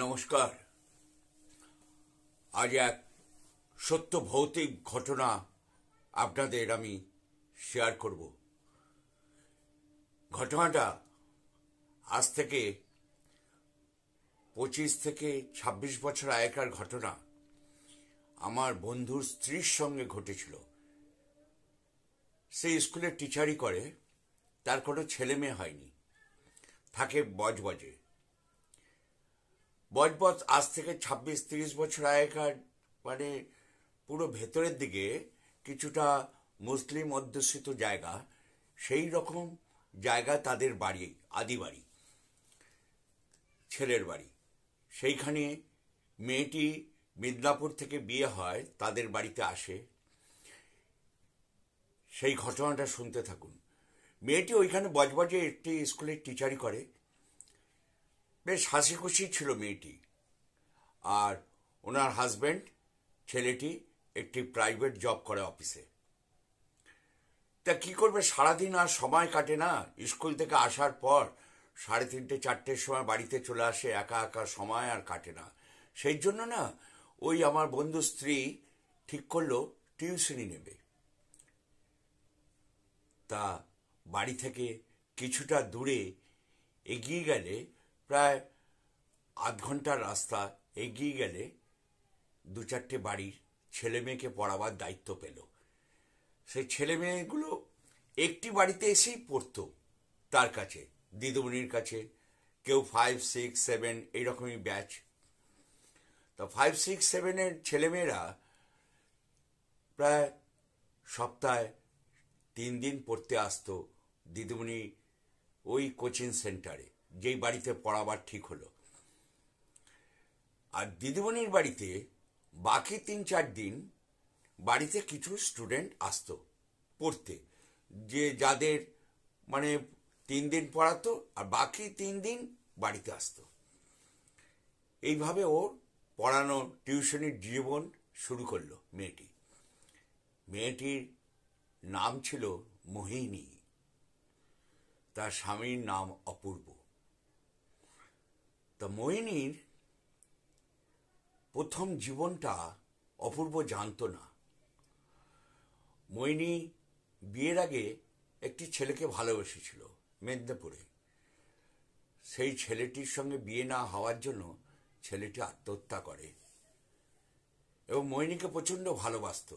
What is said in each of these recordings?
নমস্কার আজ এক সত্য ভৌতিক ঘটনা আপনাদের আমি শেয়ার করব ঘটনাটা আজ থেকে পঁচিশ থেকে ২৬ বছর আগেকার ঘটনা আমার বন্ধুর স্ত্রীর সঙ্গে ঘটেছিল সে স্কুলে টিচারই করে তার কোনো ছেলে মেয়ে হয়নি থাকে বজবজে বজবজ আজ থেকে ছাব্বিশ তিরিশ বছর আগেকার মানে পুরো ভেতরের দিকে কিছুটা মুসলিম অধ্যুষিত জায়গা সেই রকম জায়গা তাদের বাড়ি আদি বাড়ি ছেলের বাড়ি সেইখানে মেয়েটি মিদনাপুর থেকে বিয়ে হয় তাদের বাড়িতে আসে সেই ঘটনাটা শুনতে থাকুন মেয়েটি ওইখানে বজবজে একটি স্কুলের টিচারই করে বেশ হাসি খুশি ছিল মেয়েটি আর ওনার হাজব্যান্ড ছেলেটি একটি প্রাইভেট জব করে অফিসে তা কি করবে সারাদিন আর সময় কাটে না স্কুল থেকে আসার পর সাড়ে তিনটে চারটের সময় বাড়িতে চলে আসে একা একা সময় আর কাটে না সেই জন্য না ওই আমার বন্ধু স্ত্রী ঠিক করলো টিউশনি নেবে তা বাড়ি থেকে কিছুটা দূরে এগিয়ে গেলে প্রায় আধ ঘন্টার রাস্তা এগিয়ে গেলে দু চারটে বাড়ির ছেলে মেয়েকে পড়াবার দায়িত্ব পেল সেই ছেলে মেয়েগুলো একটি বাড়িতে এসেই পড়ত তার কাছে দিদিমণির কাছে কেউ ফাইভ সিক্স সেভেন এইরকমই ব্যাচ তা ফাইভ সিক্স সেভেনের ছেলেমেয়েরা প্রায় সপ্তাহে তিন দিন পড়তে আসতো দিদিমণি ওই কোচিং সেন্টারে যেই বাড়িতে পড়াবার ঠিক হলো আর দিদিমণির বাড়িতে বাকি তিন চার দিন বাড়িতে কিছু স্টুডেন্ট আসত পড়তে যে যাদের মানে তিন দিন পড়াতো আর বাকি তিন দিন বাড়িতে আসত এইভাবে ওর পড়ানো টিউশনির জীবন শুরু করলো মেয়েটি মেয়েটির নাম ছিল মোহিনী তার স্বামীর নাম অপূর্ব তা মোহিনীর প্রথম জীবনটা অপূর্ব জানত না মোহিনী বিয়ের আগে একটি ছেলেকে ভালোবেসেছিল মেদিনীপুরে সেই ছেলেটির সঙ্গে বিয়ে না হওয়ার জন্য ছেলেটি আত্মহত্যা করে এবং মোহিনীকে প্রচণ্ড ভালোবাসত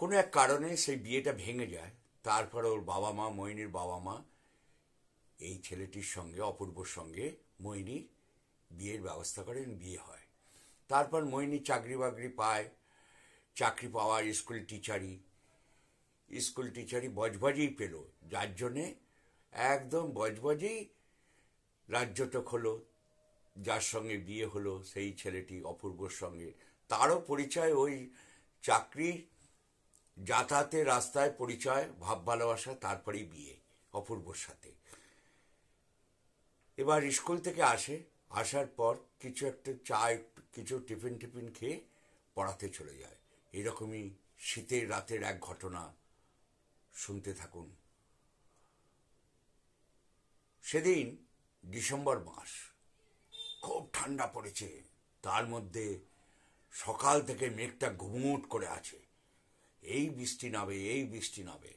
কোনো এক কারণে সেই বিয়েটা ভেঙে যায় তারপর ওর বাবা মা মোহিনীর বাবা মা এই ছেলেটির সঙ্গে অপূর্বর সঙ্গে মৈনির বিয়ের ব্যবস্থা করেন বিয়ে হয় তারপর মৈনি চাকরি বাকরি পায় চাকরি পাওয়ার স্কুল টিচারই স্কুল টিচারই বজবজেই পেল যার জন্যে একদম বজবজেই রাজ্যতক হলো যার সঙ্গে বিয়ে হলো সেই ছেলেটি অপূর্বর সঙ্গে তারও পরিচয় ওই চাকরি যাতায়াতের রাস্তায় পরিচয় ভাব ভালোবাসা তারপরেই বিয়ে অপূর্বর সাথে এবার স্কুল থেকে আসে আসার পর কিছু একটা চা কিছু টিফিন টিফিন খেয়ে পড়াতে চলে যায় এরকমই শীতের রাতের এক ঘটনা শুনতে থাকুন সেদিন ডিসেম্বর মাস খুব ঠান্ডা পড়েছে তার মধ্যে সকাল থেকে মেঘটা ঘুমুট করে আছে এই বৃষ্টি নামে এই বৃষ্টি নামে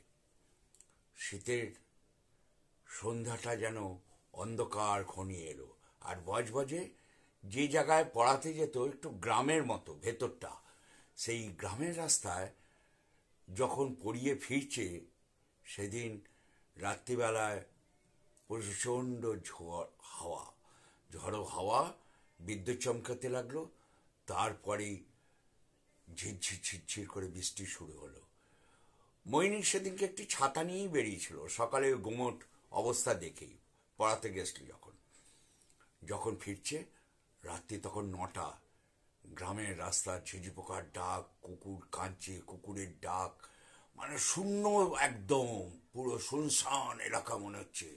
শীতের সন্ধ্যাটা যেন অন্ধকার খনিয়ে এলো আর বজ বজে যে জায়গায় পড়াতে যেত একটু গ্রামের মতো ভেতরটা সেই গ্রামের রাস্তায় যখন পড়িয়ে ফিরছে সেদিন রাত্রিবেলায় প্রচণ্ড ঝড় হাওয়া ঝড়ো হাওয়া বিদ্যুৎ চমকাতে লাগলো তারপরেই ঝিরঝির ঝিরঝির করে বৃষ্টি শুরু হলো মৈনিক সেদিনকে একটি ছাতা নিয়েই বেরিয়েছিল সকালে গোমট অবস্থা দেখেই পড়াতে গেছিল যখন যখন ফিরছে রাত্রি তখন নটা গ্রামের রাস্তা ঝিঝি পোকার ডাক কুকুর কাঁচে কুকুরের ডাক মানে শূন্য একদম পুরো শুনশান এলাকা মনে হচ্ছে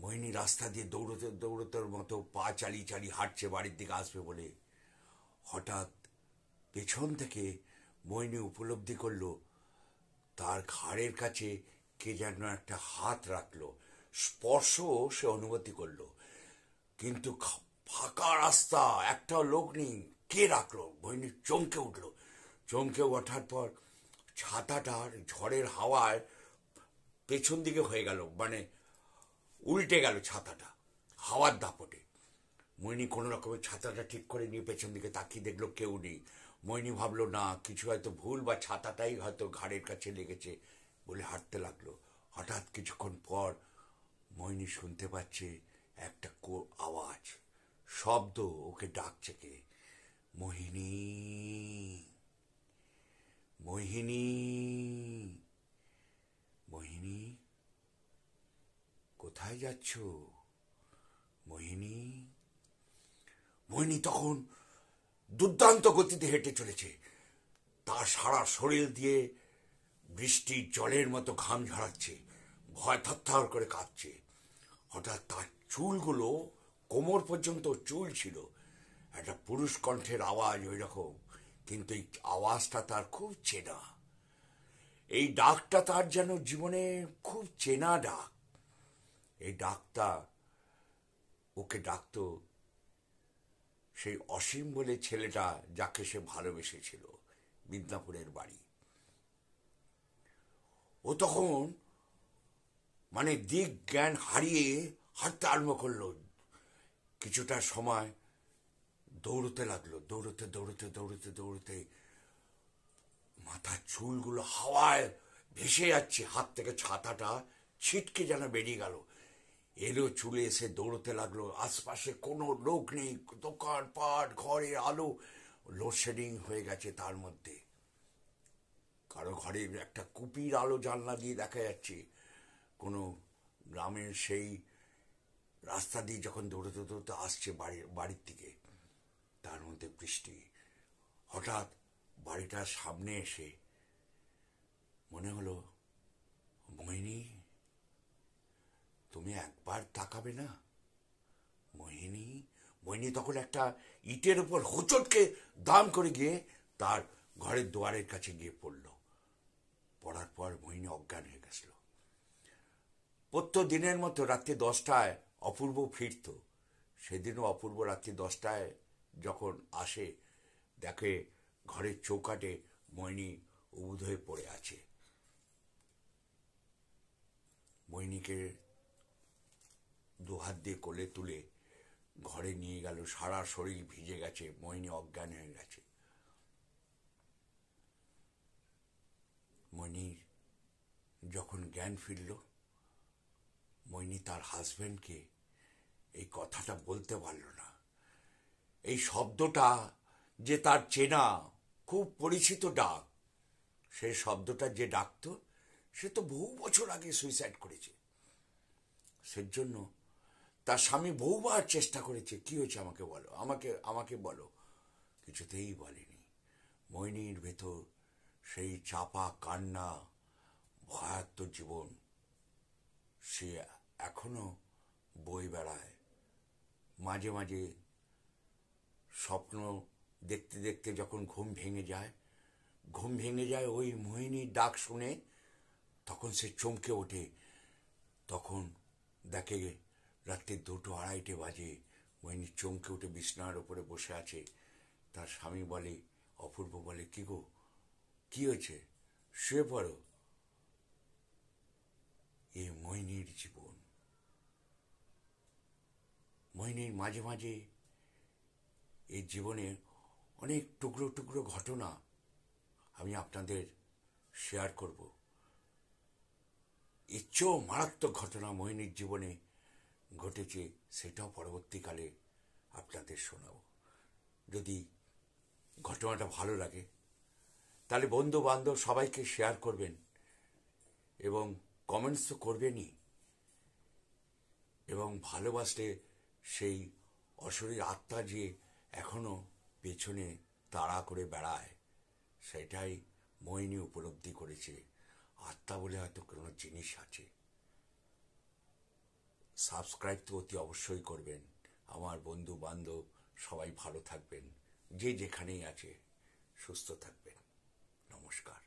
মোহিনী রাস্তা দিয়ে দৌড়তে দৌড়তের মতো পা চালিয়ে চালিয়ে হাঁটছে বাড়ির দিকে আসবে বলে হঠাৎ পেছন থেকে মোহিনী উপলব্ধি করল তার ঘাড়ের কাছে কে যেন একটা হাত রাখলো স্পর্শ সে অনুভূতি করল কিন্তু ফাঁকা রাস্তা একটা লোক নেই কে রাখলো বৈনিক চমকে উঠল চমকে ওঠার পর ছাতাটার ঝড়ের হাওয়ায় পেছন দিকে হয়ে গেল মানে উল্টে গেল ছাতাটা হাওয়ার দাপটে মইনি কোনো রকমের ছাতাটা ঠিক করে নিয়ে পেছন দিকে তাকিয়ে দেখলো কেউ নেই মইনি ভাবলো না কিছু হয়তো ভুল বা ছাতাটাই হয়তো ঘাড়ের কাছে লেগেছে বলে হাঁটতে লাগলো হঠাৎ কিছুক্ষণ পর মোহিনী শুনতে পাচ্ছে একটা আওয়াজ শব্দ ওকে ডাকছে কে মোহিনী মোহিনী মোহিনী কোথায় যাচ্ছ মোহিনী মোহিনী তখন দুর্দান্ত গতিতে হেঁটে চলেছে তার সারা শরীর দিয়ে বৃষ্টির জলের মতো ঘাম ঝরাচ্ছে ভয় থার করে কাঁপছে হঠাৎ তার চুলগুলো কোমর পর্যন্ত চুল ছিল একটা পুরুষ কণ্ঠের আওয়াজ ওই রকম কিন্তু এই আওয়াজটা তার খুব চেনা এই ডাকটা তার যেন জীবনে খুব চেনা ডাক এই ডাকটা ওকে ডাকত সেই অসীম বলে ছেলেটা যাকে সে ভালোবেসেছিল মিদনাপুরের বাড়ি ও তখন মানে দিক জ্ঞান হারিয়ে হাঁটতে আরম্ভ করলো কিছুটা সময় দৌড়তে লাগলো দৌড়তে দৌড়তে দৌড়তে দৌড়তে মাথার চুলগুলো হাওয়ায় ভেসে যাচ্ছে হাত থেকে ছাতাটা ছিটকে যেন বেরিয়ে গেল এলো চুলে এসে দৌড়তে লাগলো আশপাশে কোনো লোক নেই দোকানপাট ঘরে আলো লোডশেডিং হয়ে গেছে তার মধ্যে কারো ঘরে একটা কুপির আলো জানলা দিয়ে দেখা যাচ্ছে কোনো গ্রামের সেই রাস্তা দিয়ে যখন দৌড়তে দৌড়তে আসছে বাড়ি বাড়ির দিকে তার মধ্যে বৃষ্টি হঠাৎ বাড়িটার সামনে এসে মনে হলো মোহিনী তুমি একবার তাকাবে না মোহিনী মোহিনী তখন একটা ইটের উপর হোঁচটকে দাম করে গিয়ে তার ঘরের দুয়ারের কাছে গিয়ে পড়ল পড়ার পর মোহিনী অজ্ঞান হয়ে গেছিল প্রত্যেক দিনের মতো রাত্রি দশটায় অপূর্ব ফিরত সেদিনও অপূর্ব রাত্রি দশটায় যখন আসে দেখে ঘরের চৌকাটে ময়নি উবুধ হয়ে পড়ে আছে মৈনিকে দুহাত দিয়ে কোলে তুলে ঘরে নিয়ে গেল সারা শরীর ভিজে গেছে ময়নি অজ্ঞান হয়ে গেছে মনির যখন জ্ঞান ফিরল মইনি তার হাজব্যান্ডকে এই কথাটা বলতে পারল না এই শব্দটা যে তার চেনা খুব পরিচিত ডাক সে শব্দটা যে ডাকত সে তো বহু বছর আগে সুইসাইড করেছে সেজন্য তার স্বামী বহুবার চেষ্টা করেছে কি হয়েছে আমাকে বলো আমাকে আমাকে বলো কিছুতেই বলেনি মইনির ভেতর সেই চাপা কান্না ভয়াত্ম জীবন সে এখনও বই বেড়ায় মাঝে মাঝে স্বপ্ন দেখতে দেখতে যখন ঘুম ভেঙে যায় ঘুম ভেঙে যায় ওই মোহিনীর ডাক শুনে তখন সে চমকে ওঠে তখন দেখে রাত্রে দুটো আড়াইটে বাজে মোহিনী চমকে উঠে বিছনার ওপরে বসে আছে তার স্বামী বলে অপূর্ব বলে কি গো কি হয়েছে শুয়ে পড়ো এ মোহিনীর জীবন ভয় মাঝে মাঝে এই জীবনে অনেক টুকরো টুকরো ঘটনা আমি আপনাদের শেয়ার করব এর মারাত্মক ঘটনা মোহিনীর জীবনে ঘটেছে সেটাও পরবর্তীকালে আপনাদের শোনাব যদি ঘটনাটা ভালো লাগে তাহলে বন্ধু বান্ধব সবাইকে শেয়ার করবেন এবং কমেন্টস তো করবেনই এবং ভালোবাসলে সেই অশরীর আত্মা যে এখনো পেছনে তাড়া করে বেড়ায় সেটাই মোহিনী উপলব্ধি করেছে আত্মা বলে হয়তো কোনো জিনিস আছে সাবস্ক্রাইব তো অতি অবশ্যই করবেন আমার বন্ধু বান্ধব সবাই ভালো থাকবেন যে যেখানেই আছে সুস্থ থাকবেন নমস্কার